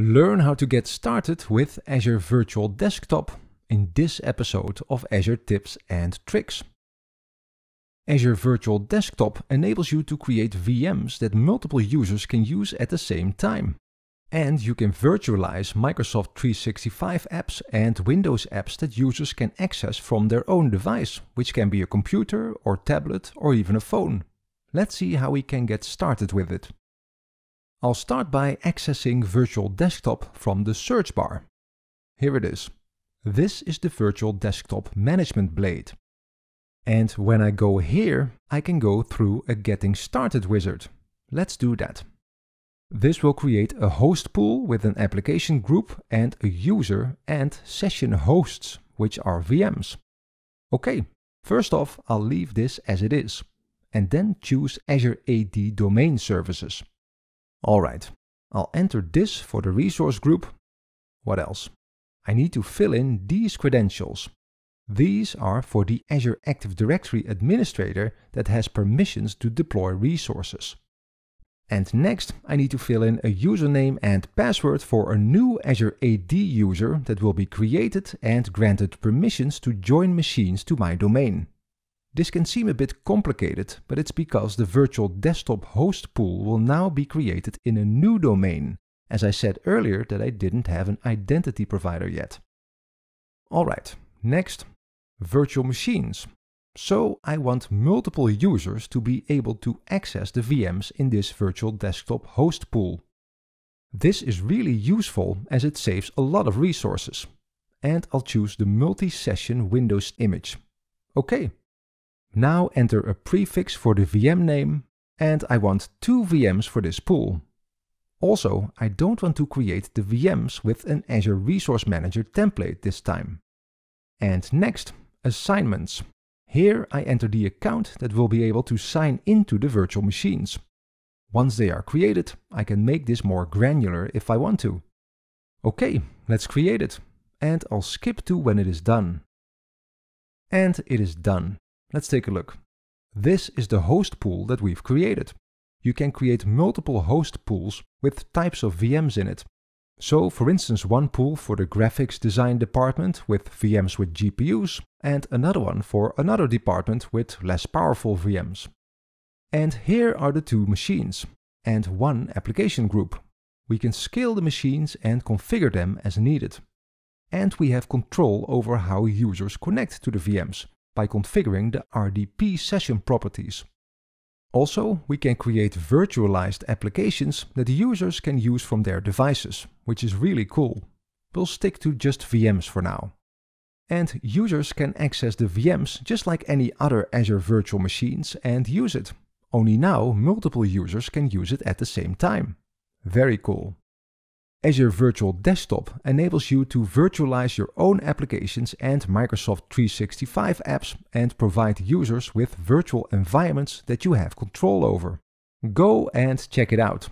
Learn how to get started with Azure Virtual Desktop in this episode of Azure Tips and Tricks. Azure Virtual Desktop enables you to create VMs that multiple users can use at the same time. And you can virtualize Microsoft 365 apps and Windows apps that users can access from their own device, which can be a computer or tablet or even a phone. Let's see how we can get started with it. I'll start by accessing Virtual Desktop from the search bar. Here it is. This is the Virtual Desktop Management Blade. And when I go here, I can go through a Getting Started wizard. Let's do that. This will create a host pool with an application group and a user and session hosts, which are VMs. Okay, first off, I'll leave this as it is, and then choose Azure AD Domain Services. Alright, I'll enter this for the resource group. What else? I need to fill in these credentials. These are for the Azure Active Directory administrator that has permissions to deploy resources. And next, I need to fill in a username and password for a new Azure AD user that will be created and granted permissions to join machines to my domain. This can seem a bit complicated, but it's because the virtual desktop host pool will now be created in a new domain, as I said earlier that I didn't have an identity provider yet. Alright, next, virtual machines. So I want multiple users to be able to access the VMs in this virtual desktop host pool. This is really useful as it saves a lot of resources. And I'll choose the multi-session Windows image. Okay, now enter a prefix for the VM name and I want two VMs for this pool. Also, I don't want to create the VMs with an Azure Resource Manager template this time. And next, assignments. Here I enter the account that will be able to sign into the virtual machines. Once they are created, I can make this more granular if I want to. Okay, let's create it. And I'll skip to when it is done. And it is done. Let's take a look. This is the host pool that we've created. You can create multiple host pools with types of VMs in it. So for instance one pool for the graphics design department with VMs with GPUs and another one for another department with less powerful VMs. And here are the two machines and one application group. We can scale the machines and configure them as needed. And we have control over how users connect to the VMs, by configuring the RDP session properties. Also, we can create virtualized applications that users can use from their devices, which is really cool. We'll stick to just VMs for now. And users can access the VMs just like any other Azure virtual machines and use it. Only now multiple users can use it at the same time. Very cool. Azure Virtual Desktop enables you to virtualize your own applications and Microsoft 365 apps and provide users with virtual environments that you have control over. Go and check it out.